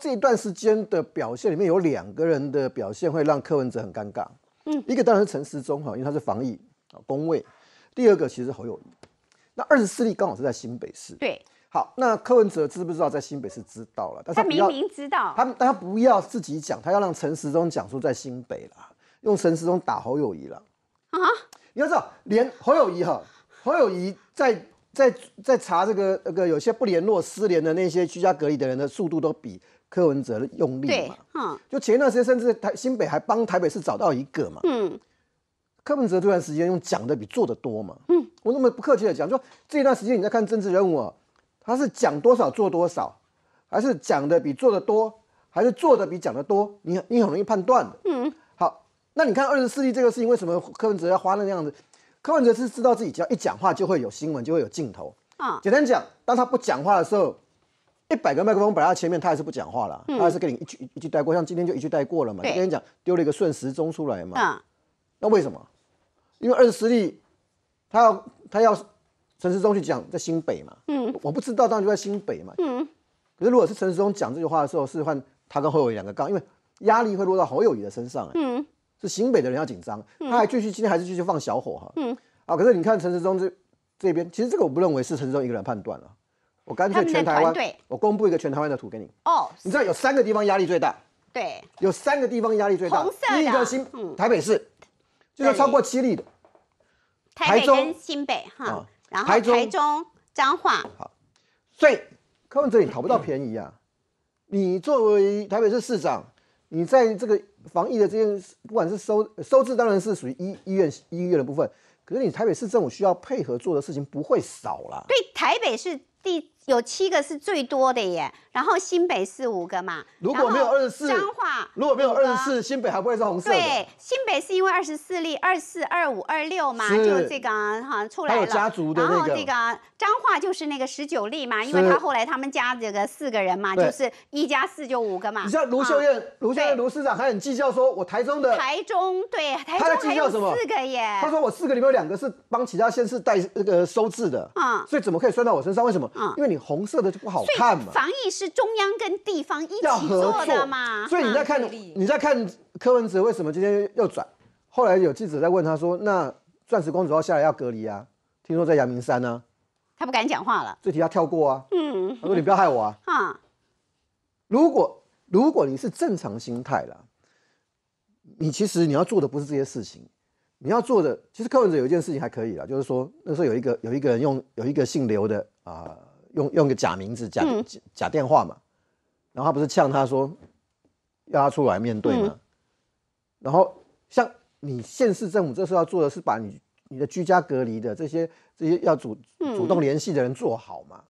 这一段时间的表现里面有两个人的表现会让柯文哲很尴尬，嗯，一个当然是陈时中哈，因为他是防疫啊工位；第二个其实侯友谊，那二十四例刚好是在新北市，对，好，那柯文哲知不知道在新北市知道了？他明明知道，他但他不要自己讲，他要让陈时中讲说在新北啦，用陈时中打侯友谊了啊？你要知道，连侯友谊哈，侯友谊在在在查这个那个有些不联络失联的那些居家隔离的人的速度都比。柯文哲用力嘛，就前一段时间甚至台新北还帮台北市找到一个嘛，嗯，柯文哲这段时间用讲的比做的多嘛，嗯，我那么不客气的讲说，这一段时间你在看政治人物，他是讲多少做多少，还是讲的比做的多，还是做的比讲的多，你你很容易判断的，嗯，好，那你看二十四例这个事情，为什么柯文哲要花那样子？柯文哲是知道自己只要一讲话就会有新闻，就会有镜头，啊，简单讲，当他不讲话的时候。一百个麦克风摆在他前面，他还是不讲话了，他还是跟你一句一句带过，像今天就一句带过了嘛。我跟你讲，丢了一个瞬时钟出来嘛。那为什么？因为二十四力，他要他要陈时中去讲，在新北嘛。嗯，我不知道当时在新北嘛。嗯，可是如果是陈时中讲这句话的时候，是换他跟侯友宜两个杠，因为压力会落到侯友宜的身上了。嗯，是新北的人要紧张，他还继续今天还是继续放小火哈。嗯，啊，可是你看陈时中这这边，其实这个我不认为是陈时中一个人判断了。我干脆全台湾，我公布一个全台湾的图给你。哦，你知道有三个地方压力最大，对，有三个地方压力最大，一个新台北市，就是超过七例的，台中、新北哈，然后台中、彰化。好，所以柯文哲你讨不到便宜啊！你作为台北市市长，你在这个防疫的这件，不管是收收治，当然是属于医医院、医院的部分，可是你台北市政府需要配合做的事情不会少啦。对，台北市第有七个是最多的耶，然后新北是五个嘛。如果没有二十四，如果没有二十四，新北还不会是红色。对，新北是因为二十四例，二四二五二六嘛，就这个哈出来了。家族的那个。然后这个彰化就是那个十九例嘛，因为他后来他们家这个四个人嘛，就是一加四就五个嘛。你知道卢秀燕、卢秀、燕卢市长还很计较说，我台中的台中对台中还计较什么？四个耶，他说我四个里面有两个是帮其他县市带那个收治的，嗯，所以怎么可以算到我身上？为什么？啊，因为你红色的就不好看嘛。防疫是中央跟地方一起做的嘛。所以你在看，你在看柯文哲为什么今天要转？后来有记者在问他说：“那钻石公主要下来要隔离啊？听说在阳明山呢。”他不敢讲话了。这题他跳过啊。嗯。他说：“你不要害我啊。”啊。如果如果你是正常心态了，你其实你要做的不是这些事情，你要做的其实柯文哲有一件事情还可以啦，就是说那时候有一个有一个人用有一个姓刘的。啊，用用个假名字、假假电话嘛，然后他不是呛他说，要他出来面对吗？然后像你县市政府这时候要做的是把你你的居家隔离的这些这些要主主动联系的人做好嘛。